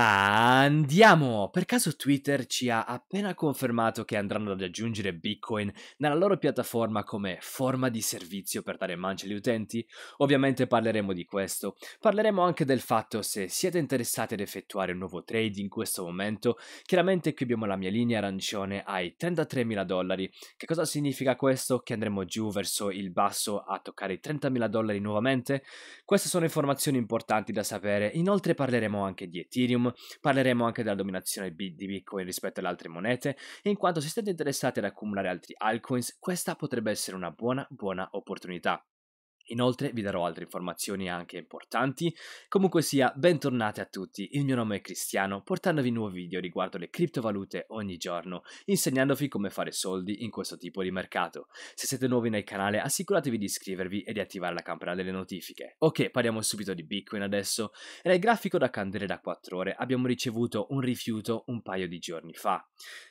啊 Andiamo! Per caso Twitter ci ha appena confermato che andranno ad aggiungere Bitcoin nella loro piattaforma come forma di servizio per dare mancia agli utenti? Ovviamente parleremo di questo. Parleremo anche del fatto se siete interessati ad effettuare un nuovo trade in questo momento. Chiaramente qui abbiamo la mia linea arancione ai 33.000 dollari. Che cosa significa questo? Che andremo giù verso il basso a toccare i 30.000 dollari nuovamente? Queste sono informazioni importanti da sapere. Inoltre parleremo anche di Ethereum, parleremo beneficeremo anche della dominazione di Bitcoin rispetto alle altre monete, in quanto se siete interessati ad accumulare altri altcoins, questa potrebbe essere una buona buona opportunità. Inoltre vi darò altre informazioni anche importanti. Comunque sia, bentornati a tutti, il mio nome è Cristiano, portandovi nuovi video riguardo le criptovalute ogni giorno, insegnandovi come fare soldi in questo tipo di mercato. Se siete nuovi nel canale assicuratevi di iscrivervi e di attivare la campanella delle notifiche. Ok, parliamo subito di Bitcoin adesso. Nel grafico da candele da 4 ore abbiamo ricevuto un rifiuto un paio di giorni fa,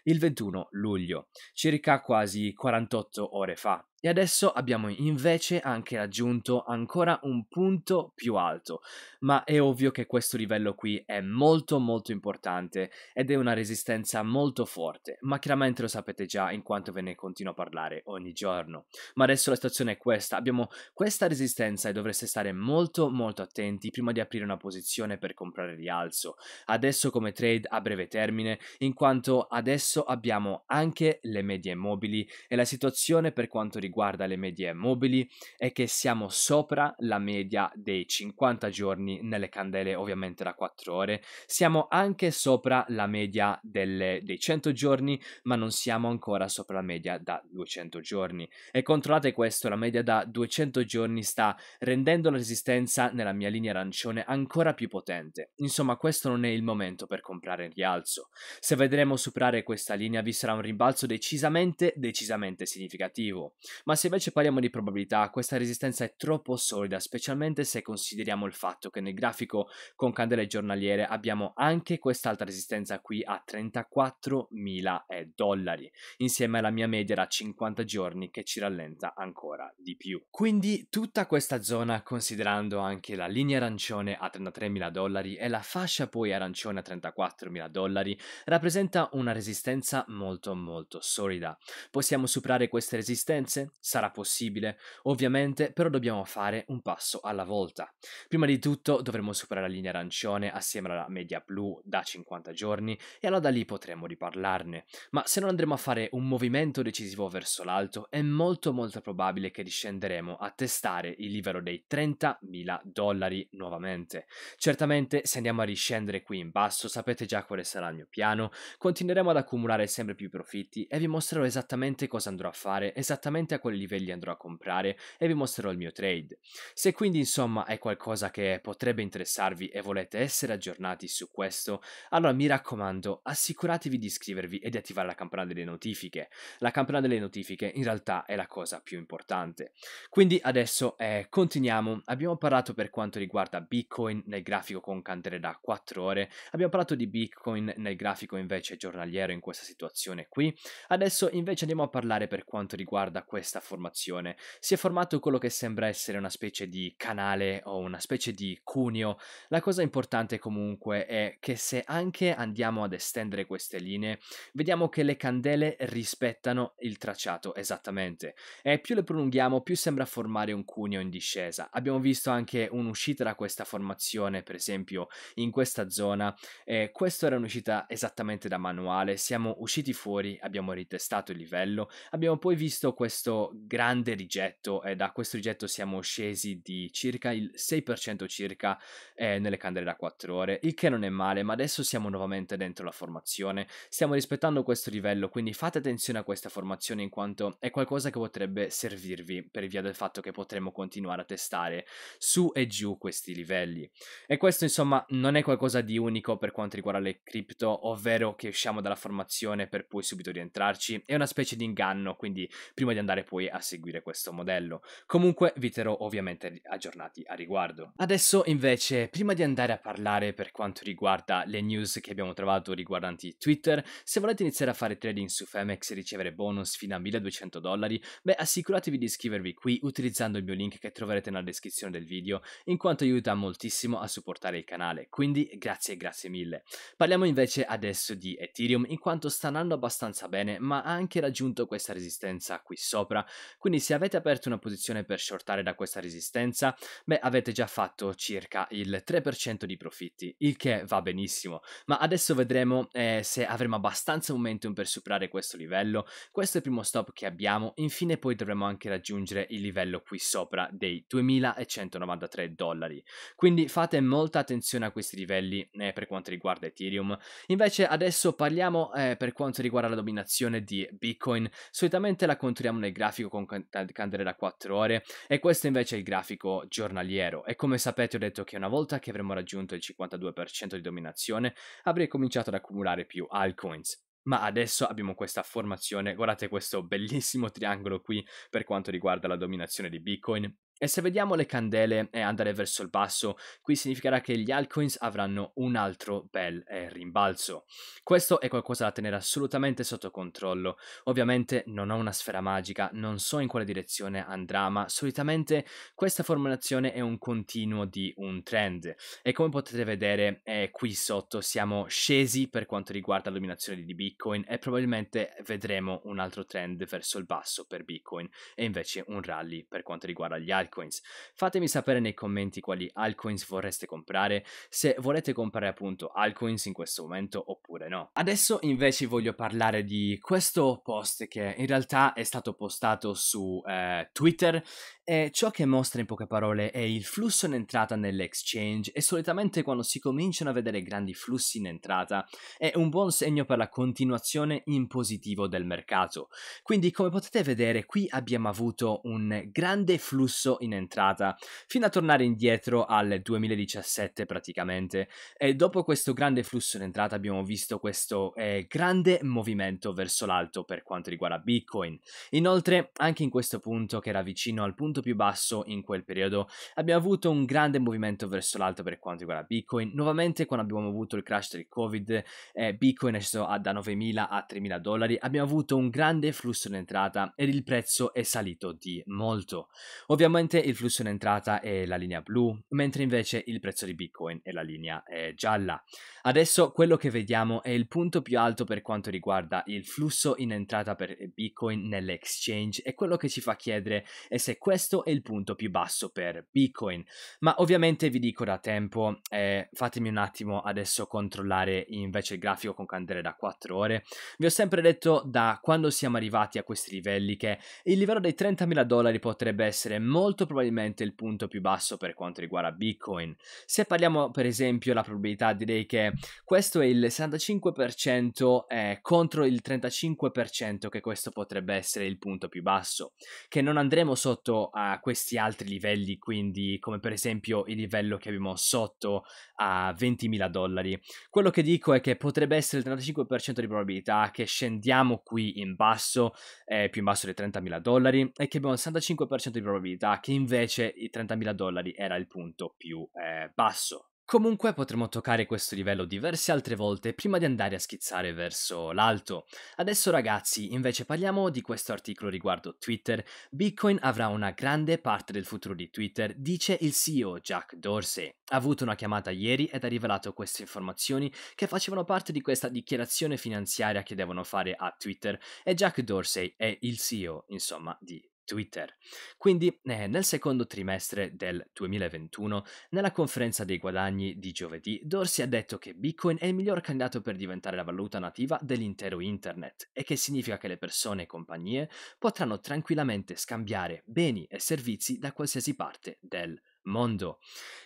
il 21 luglio, circa quasi 48 ore fa. E adesso abbiamo invece anche raggiunto ancora un punto più alto, ma è ovvio che questo livello qui è molto molto importante ed è una resistenza molto forte, ma chiaramente lo sapete già in quanto ve ne continuo a parlare ogni giorno. Ma adesso la situazione è questa, abbiamo questa resistenza e dovreste stare molto molto attenti prima di aprire una posizione per comprare rialzo, adesso come trade a breve termine, in quanto adesso abbiamo anche le medie mobili e la situazione per quanto riguarda riguarda le medie mobili è che siamo sopra la media dei 50 giorni nelle candele ovviamente da 4 ore, siamo anche sopra la media delle, dei 100 giorni ma non siamo ancora sopra la media da 200 giorni e controllate questo, la media da 200 giorni sta rendendo la resistenza nella mia linea arancione ancora più potente, insomma questo non è il momento per comprare in rialzo, se vedremo superare questa linea vi sarà un rimbalzo decisamente decisamente significativo. Ma se invece parliamo di probabilità, questa resistenza è troppo solida, specialmente se consideriamo il fatto che nel grafico con candele giornaliere abbiamo anche quest'altra resistenza qui a 34.000 dollari, insieme alla mia media da 50 giorni che ci rallenta ancora di più. Quindi tutta questa zona, considerando anche la linea arancione a 33.000 dollari e la fascia poi arancione a 34.000 dollari, rappresenta una resistenza molto molto solida. Possiamo superare queste resistenze? sarà possibile. Ovviamente, però dobbiamo fare un passo alla volta. Prima di tutto dovremo superare la linea arancione assieme alla media blu da 50 giorni e allora da lì potremo riparlarne. Ma se non andremo a fare un movimento decisivo verso l'alto, è molto molto probabile che discenderemo a testare il livello dei 30.000 dollari nuovamente. Certamente se andiamo a riscendere qui in basso sapete già quale sarà il mio piano, continueremo ad accumulare sempre più profitti e vi mostrerò esattamente cosa andrò a fare, esattamente a a quali livelli andrò a comprare e vi mostrerò il mio trade. Se quindi insomma è qualcosa che potrebbe interessarvi e volete essere aggiornati su questo, allora mi raccomando assicuratevi di iscrivervi e di attivare la campana delle notifiche. La campana delle notifiche in realtà è la cosa più importante. Quindi adesso eh, continuiamo, abbiamo parlato per quanto riguarda Bitcoin nel grafico con candele da 4 ore, abbiamo parlato di Bitcoin nel grafico invece giornaliero in questa situazione qui, adesso invece andiamo a parlare per quanto riguarda questo questa formazione. Si è formato quello che sembra essere una specie di canale o una specie di cuneo. La cosa importante comunque è che se anche andiamo ad estendere queste linee, vediamo che le candele rispettano il tracciato esattamente e eh, più le prolunghiamo più sembra formare un cuneo in discesa. Abbiamo visto anche un'uscita da questa formazione, per esempio in questa zona, eh, questa era un'uscita esattamente da manuale, siamo usciti fuori, abbiamo ritestato il livello, abbiamo poi visto questo grande rigetto e da questo rigetto siamo scesi di circa il 6% circa eh, nelle candele da 4 ore, il che non è male, ma adesso siamo nuovamente dentro la formazione, stiamo rispettando questo livello, quindi fate attenzione a questa formazione in quanto è qualcosa che potrebbe servirvi per via del fatto che potremmo continuare a testare su e giù questi livelli. E questo insomma non è qualcosa di unico per quanto riguarda le cripto, ovvero che usciamo dalla formazione per poi subito rientrarci, è una specie di inganno, quindi prima di andare poi a seguire questo modello. Comunque vi terrò ovviamente aggiornati a riguardo. Adesso invece, prima di andare a parlare per quanto riguarda le news che abbiamo trovato riguardanti Twitter, se volete iniziare a fare trading su Femex e ricevere bonus fino a 1200 dollari, beh assicuratevi di iscrivervi qui utilizzando il mio link che troverete nella descrizione del video, in quanto aiuta moltissimo a supportare il canale, quindi grazie grazie mille. Parliamo invece adesso di Ethereum, in quanto sta andando abbastanza bene, ma ha anche raggiunto questa resistenza qui sopra sopra. Quindi se avete aperto una posizione per shortare da questa resistenza, beh avete già fatto circa il 3% di profitti, il che va benissimo. Ma adesso vedremo eh, se avremo abbastanza momentum per superare questo livello. Questo è il primo stop che abbiamo, infine poi dovremo anche raggiungere il livello qui sopra dei 2193 dollari. Quindi fate molta attenzione a questi livelli eh, per quanto riguarda Ethereum. Invece adesso parliamo eh, per quanto riguarda la dominazione di Bitcoin. Solitamente la contriamo nel grafico con candela da 4 ore e questo invece è il grafico giornaliero e come sapete ho detto che una volta che avremo raggiunto il 52% di dominazione avrei cominciato ad accumulare più altcoins. Ma adesso abbiamo questa formazione, guardate questo bellissimo triangolo qui per quanto riguarda la dominazione di Bitcoin e se vediamo le candele eh, andare verso il basso, qui significherà che gli altcoins avranno un altro bel eh, rimbalzo. Questo è qualcosa da tenere assolutamente sotto controllo. Ovviamente non ho una sfera magica, non so in quale direzione andrà, ma solitamente questa formulazione è un continuo di un trend. E come potete vedere eh, qui sotto siamo scesi per quanto riguarda l'illuminazione di Bitcoin e probabilmente vedremo un altro trend verso il basso per Bitcoin e invece un rally per quanto riguarda gli altcoin altcoins. Fatemi sapere nei commenti quali altcoins vorreste comprare, se volete comprare appunto altcoins in questo momento oppure no. Adesso invece voglio parlare di questo post che in realtà è stato postato su eh, Twitter e eh, ciò che mostra in poche parole è il flusso in entrata nell'exchange e solitamente quando si cominciano a vedere grandi flussi in entrata è un buon segno per la continuazione in positivo del mercato. Quindi come potete vedere qui abbiamo avuto un grande flusso in entrata fino a tornare indietro al 2017 praticamente e dopo questo grande flusso in entrata abbiamo visto questo eh, grande movimento verso l'alto per quanto riguarda Bitcoin. Inoltre anche in questo punto che era vicino al punto molto più basso in quel periodo. Abbiamo avuto un grande movimento verso l'alto per quanto riguarda Bitcoin. Nuovamente quando abbiamo avuto il crash del Covid, eh, Bitcoin è sceso da 9.000 a 3.000 dollari, abbiamo avuto un grande flusso in entrata ed il prezzo è salito di molto. Ovviamente il flusso in entrata è la linea blu, mentre invece il prezzo di Bitcoin è la linea eh, gialla. Adesso quello che vediamo è il punto più alto per quanto riguarda il flusso in entrata per Bitcoin nell'exchange e quello che ci fa chiedere è eh, se questo questo è il punto più basso per Bitcoin. Ma ovviamente vi dico da tempo, eh, fatemi un attimo adesso controllare invece il grafico con candele da 4 ore. Vi ho sempre detto da quando siamo arrivati a questi livelli che il livello dei 30.000 dollari potrebbe essere molto probabilmente il punto più basso per quanto riguarda Bitcoin. Se parliamo per esempio la probabilità direi che questo è il 65% eh, contro il 35% che questo potrebbe essere il punto più basso, che non andremo sotto a questi altri livelli, quindi come per esempio il livello che abbiamo sotto a 20.000 dollari. Quello che dico è che potrebbe essere il 35% di probabilità che scendiamo qui in basso, eh, più in basso dei 30.000 dollari, e che abbiamo il 65% di probabilità che invece i 30.000 dollari era il punto più eh, basso Comunque potremo toccare questo livello diverse altre volte prima di andare a schizzare verso l'alto. Adesso ragazzi, invece parliamo di questo articolo riguardo Twitter. Bitcoin avrà una grande parte del futuro di Twitter, dice il CEO Jack Dorsey. Ha avuto una chiamata ieri ed ha rivelato queste informazioni che facevano parte di questa dichiarazione finanziaria che devono fare a Twitter e Jack Dorsey è il CEO, insomma, di Twitter. Quindi eh, nel secondo trimestre del 2021, nella conferenza dei guadagni di giovedì, Dorsey ha detto che Bitcoin è il miglior candidato per diventare la valuta nativa dell'intero Internet e che significa che le persone e compagnie potranno tranquillamente scambiare beni e servizi da qualsiasi parte del mondo mondo.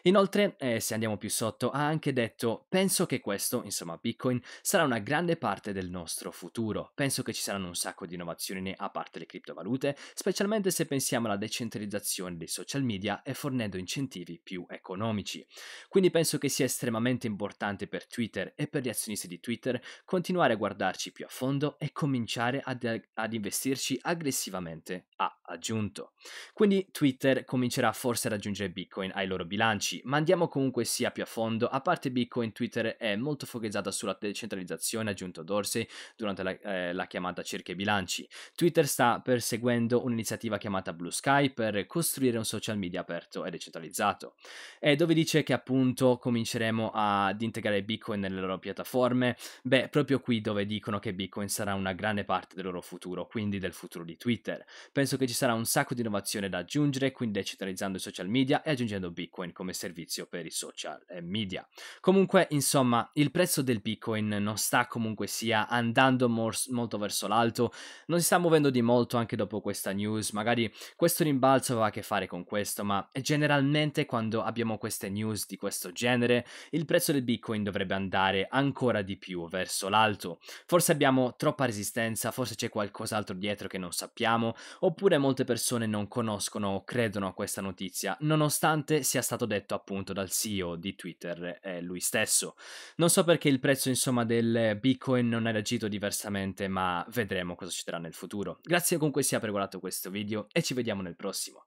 Inoltre, eh, se andiamo più sotto, ha anche detto penso che questo, insomma Bitcoin, sarà una grande parte del nostro futuro. Penso che ci saranno un sacco di innovazioni a parte le criptovalute, specialmente se pensiamo alla decentralizzazione dei social media e fornendo incentivi più economici. Quindi penso che sia estremamente importante per Twitter e per gli azionisti di Twitter continuare a guardarci più a fondo e cominciare ad, ad investirci aggressivamente ha aggiunto. Quindi Twitter comincerà forse a raggiungere Bitcoin ai loro bilanci, ma andiamo comunque sia più a fondo. A parte Bitcoin, Twitter è molto focalizzata sulla decentralizzazione, aggiunto Dorsey durante la, eh, la chiamata circa i bilanci. Twitter sta perseguendo un'iniziativa chiamata Blue Sky per costruire un social media aperto e decentralizzato, e dove dice che appunto cominceremo ad integrare Bitcoin nelle loro piattaforme. Beh, proprio qui dove dicono che Bitcoin sarà una grande parte del loro futuro, quindi del futuro di Twitter. Penso penso che ci sarà un sacco di innovazione da aggiungere, quindi decentralizzando i social media e aggiungendo Bitcoin come servizio per i social eh, media. Comunque, insomma, il prezzo del Bitcoin non sta comunque sia andando mors- molto verso l'alto, non si sta muovendo di molto anche dopo questa news, magari questo rimbalzo aveva a che fare con questo, ma generalmente quando abbiamo queste news di questo genere, il prezzo del Bitcoin dovrebbe andare ancora di più verso l'alto. Forse abbiamo troppa resistenza, forse c'è qualcos'altro dietro che non sappiamo, o Oppure molte persone non conoscono o credono a questa notizia, nonostante sia stato detto appunto dal CEO di Twitter eh, lui stesso. Non so perché il prezzo insomma del Bitcoin non è reagito diversamente, ma vedremo cosa succederà nel futuro. Grazie comunque sia per aver guardato questo video e ci vediamo nel prossimo.